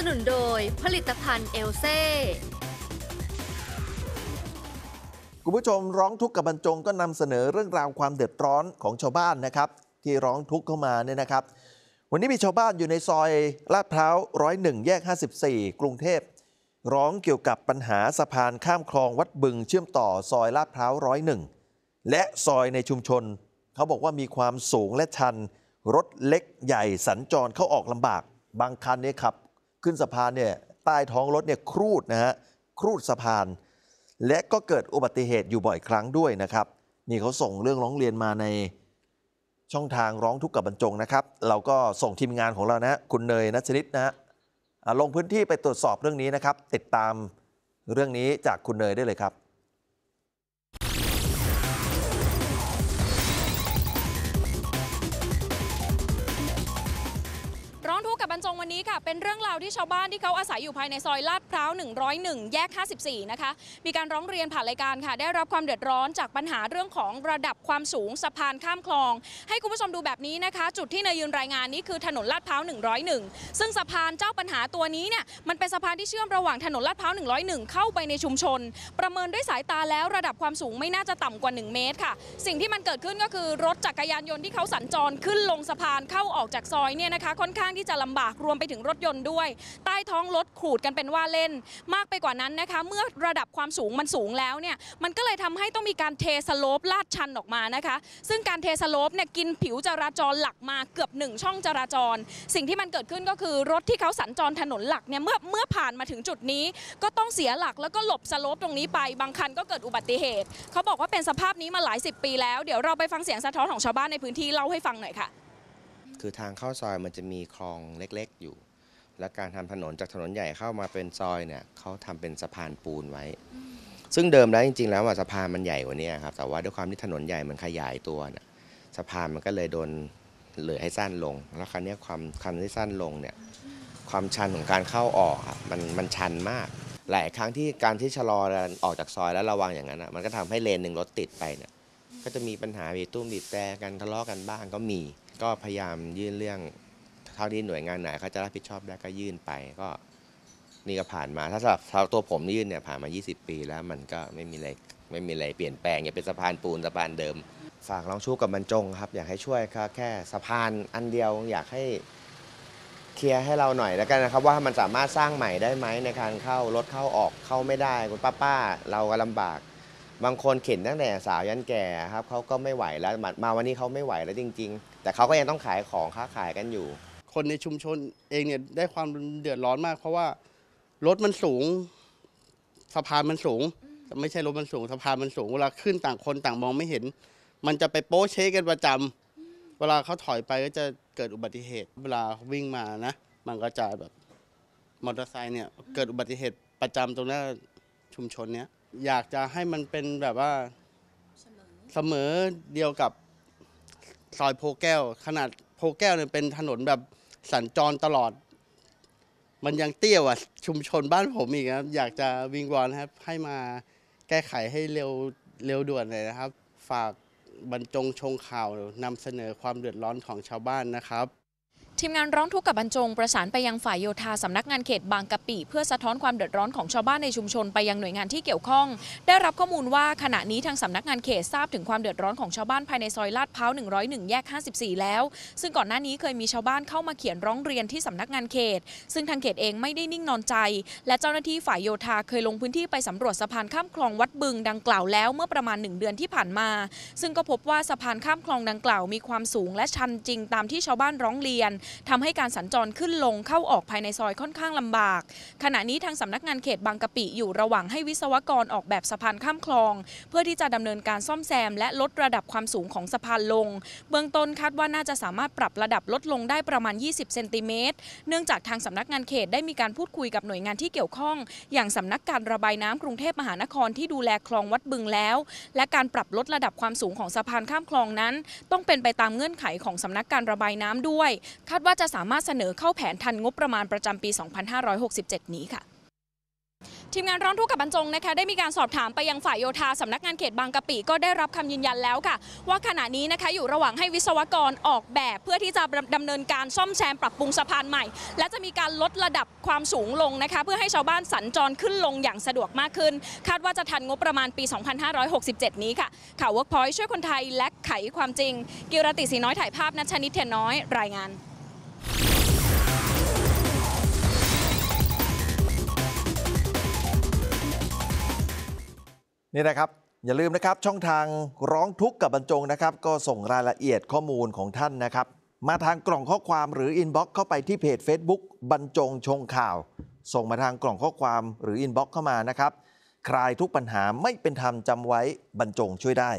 สนุนโดยผลิตภัณฑ์เอลเซ่ คุณผู้ชมร้องทุกข์กับบรรจงก็นำเสนอเรื่องราวความเดือดร้อนของชาวบ้านนะครับ ที่ร้องทุกข์เข้ามาเนี่ยนะครับ วันนี้มีชาวบ้านอยู่ในซอยลาดพร้าวร้อยหนึ่งแยก 54 กรุงเทพ ร้องเกี่ยวกับปัญหาสะพานข้ามคลองวัดบึงเชื่อมต่อซอยลาดพร้าวร้อยหนึ่งและซอยในชุมชน เขาบอกว่ามีความสูงและชัน รถเล็กใหญ่สัญจรเข้าออกลำบากบางคันเนี่ยขับขึ้นสะพานเนี่ยใต้ท้องรถเนี่ยครูดนะฮะครูดสะพาน และก็เกิดอุบัติเหตุอยู่บ่อยครั้งด้วยนะครับ นี่เขาส่งเรื่องร้องเรียนมาในช่องทางร้องทุกข์กับบรรจงนะครับ เราก็ส่งทีมงานของเรานะคุณเนยนัชนิดนะฮะลงพื้นที่ไปตรวจสอบเรื่องนี้นะครับ ติดตามเรื่องนี้จากคุณเนยได้เลยครับวันนี้ค่ะเป็นเรื่องราวที่ชาวบ้านที่เขาอาศัยอยู่ภายในซอยลาดพร้าว101 แยก 54นะคะมีการร้องเรียนผ่านรายการค่ะ ได้รับความเดือดร้อนจากปัญหาเรื่องของระดับความสูงสะพานข้ามคลอง ให้คุณผู้ชมดูแบบนี้นะคะ จุดที่นายยืนรายงานนี้คือถนนลาดพร้าว101 ซึ่งสะพานเจ้าปัญหาตัวนี้เนี่ยมันเป็นสะพานที่เชื่อมระหว่างถนนลาดพร้าว101 เข้าไปในชุมชน ประเมินด้วยสายตาแล้วระดับความสูงไม่น่าจะต่ำกว่า 1 เมตรค่ะ สิ่งที่มันเกิดขึ้นก็คือรถจักรยานยนต์ที่เขาสัญจรขึ้นลงสะพานเข้าออกจากซอยเนี่ยนะคะค่อนข้างที่จะลำบากรวมไปถึงรถยนต์ด้วย ใต้ท้องรถขูดกันเป็นว่าเล่น มากไปกว่านั้นนะคะ เมื่อระดับความสูงมันสูงแล้วเนี่ยมันก็เลยทำให้ต้องมีการเทสโลปลาดชันออกมานะคะ ซึ่งการเทสโลปเนี่ยกินผิวจราจรหลักมาเกือบหนึ่งช่องจราจร สิ่งที่มันเกิดขึ้นก็คือรถที่เขาสัญจรถนนหลักเนี่ยเมื่อเมื่อผ่านมาถึงจุดนี้ ก็ต้องเสียหลักแล้วก็หลบสโลปตรงนี้ไป บางคันก็เกิดอุบัติเหตุเขาบอกว่าเป็นสภาพนี้มาหลายสิบปี แล้วเดี๋ยวเราไปฟังเสียงสะท้อนของชาวบ้านในพื้นที่เล่าให้ฟังหน่อยค่ะคือทางเข้าซอยมันจะมีคลองเล็กๆอยู่ และการทำถนนจากถนนใหญ่เข้ามาเป็นซอยเนี่ยเขาทำเป็นสะพานปูนไว้ ซึ่งเดิมแล้วจริง ๆแล้วสะพานมันใหญ่กว่านี้ครับ แต่ว่าด้วยความที่ถนนใหญ่มันขยายตัวนะสะพานมันก็เลยโดนเหลือให้สั้นลง แล้วครั้งนี้ความคันที่สั้นลงเนี่ยความชันของการเข้าออกครับมันมันชันมากหลายครั้งที่การที่ชะลอออกจากซอยแล้วระวังอย่างนั้นอ่ะมันก็ทำให้เลนหนึ่งรถติดไปเนี่ยก็จะมีปัญหาเบีตุ้มบีบแต่กันทะเลาะกันบ้างก็มีก็พยายามยื่นเรื่องเท่าที่หน่วยงานไหนเขาจะรับผิดชอบได้ก็ยื่นไปก็ นี่ก็ผ่านมาถ้าสำหรับตัวผมยื่นเนี่ยผ่านมา 20 ปีแล้วมันก็ไม่มีอะไรไม่มีอะไรเปลี่ยนแปลงอย่าเป็นสะพานปูนสะพานเดิมฝากลองชู้กับบรรจงครับอยากให้ช่วยครับแค่สะพานอันเดียวอยากให้เคลียร์ให้เราหน่อยแล้วกันนะครับ ว่ามันสามารถสร้างใหม่ได้ไหมในการเข้ารถเข้าออกเข้าไม่ได้คุณป้าๆเราก็ลำบากบางคนเข็นตั้งแต่สาวยันแก่ครับเขาก็ไม่ไหวแล้วมาวันนี้เขาไม่ไหวแล้วจริง ๆ แต่เขาก็ยังต้องขายของค้าขายกันอยู่ คนในชุมชนเองเนี่ยได้ความเดือดร้อนมาก เพราะว่ารถมันสูง สะพานมันสูงไม่ใช่รถมันสูงสะพานมันสูงเวลาขึ้นต่างคนต่างมองไม่เห็น มันจะไปโป๊เชกันประจำ เวลาเขาถอยไปก็จะเกิดอุบัติเหตุเวลาวิ่งมานะ มันก็จะแบบมอเตอร์ไซค์เนี่ย เกิดอุบัติเหตุประจำตรงนน้าชุมชนเนี้ยอยากจะให้มันเป็นแบบว่า เสมอเดียวกับซอยโพแก้ว ขนาดโพแก้วเนี่ยเป็นถนนแบบสัญจรตลอด มันยังเตี้ยวอ่ะ ชุมชนบ้านผมอีกครับ อยากจะวิงวอนครับ ให้มาแก้ไขให้เร็วเร็วด่วนเลยนะครับ ฝากบรรจงชงข่าวนำเสนอความเดือดร้อนของชาวบ้านนะครับทีมงานร้องทุกข์กับบรรจงประสานไปยังฝ่ายโยธาสำนักงานเขตบางกะปิเพื่อสะท้อนความเดือดร้อนของชาวบ้านในชุมชนไปยังหน่วยงานที่เกี่ยวข้อง ได้รับข้อมูลว่าขณะนี้ทางสำนักงานเขตทราบถึงความเดือดร้อนของชาวบ้านภายในซอยลาดพร้าว101แยก54แล้ว ซึ่งก่อนหน้านี้เคยมีชาวบ้านเข้ามาเขียนร้องเรียนที่สำนักงานเขต ซึ่งทางเขตเองไม่ได้นิ่งนอนใจ และเจ้าหน้าที่ฝ่ายโยธาเคยลงพื้นที่ไปสำรวจสะพานข้ามคลองวัดบึงดังกล่าวแล้วเมื่อประมาณ1เดือนที่ผ่านมา ซึ่งก็พบว่าสะพานข้ามคลองดังกล่าวมีความสูงและชันจริงตามที่ชาวบ้านร้องเรียนทำให้การสัญจรขึ้นลง เข้าออกภายในซอยค่อนข้างลำบาก ขณะนี้ทางสำนักงานเขตบางกะปิอยู่ระหว่างให้วิศวกรออกแบบสะพานข้ามคลอง เพื่อที่จะดำเนินการซ่อมแซม และลดระดับความสูงของสะพานลง เบื้องต้นคาดว่าน่าจะสามารถปรับระดับลดลงได้ประมาณ 20 เซนติเมตร เนื่องจากทางสำนักงานเขตได้มีการพูดคุยกับหน่วยงานที่เกี่ยวข้อง อย่างสำนักการระบายน้ำกรุงเทพมหานครที่ดูแลคลองวัดบึงแล้ว และการปรับลดระดับความสูงของสะพานข้ามคลองนั้น ต้องเป็นไปตามเงื่อนไขของสำนักการระบายน้ำด้วยคาดว่าจะสามารถเสนอเข้าแผนทันงบประมาณประจำปี 2567 นี้ค่ะ ทีมงานร้อนทุกข์กับบรรจงนะคะได้มีการสอบถามไปยังฝ่ายโยธาสำนักงานเขตบางกะปิก็ได้รับคำยืนยันแล้วค่ะ ว่าขณะนี้นะคะอยู่ระหว่างให้วิศวกรออกแบบ เพื่อที่จะดำเนินการซ่อมแซมปรับปรุงสะพานใหม่และจะมีการลดระดับความสูงลงนะคะเพื่อให้ชาวบ้านสัญจรขึ้นลงอย่างสะดวกมากขึ้น คาดว่าจะทันงบประมาณปี 2567 นี้ค่ะ ข่าวเวิร์กพอยช่วยคนไทยและไขความจริง กิรติศรีน้อยถ่ายภาพนัชนิดเทียนน้อยรายงานนี่นะครับอย่าลืมนะครับ ช่องทางร้องทุกข์กับบรรจงนะครับก็ส่งรายละเอียดข้อมูลของท่านนะครับมาทางกล่องข้อความหรืออินบ็อกซ์เข้าไปที่เพจ Facebook บรรจงชงข่าว ส่งมาทางกล่องข้อความหรืออินบ็อกซ์เข้ามานะครับคลายทุกปัญหาไม่เป็นธรรมจำไว้บรรจงช่วยได้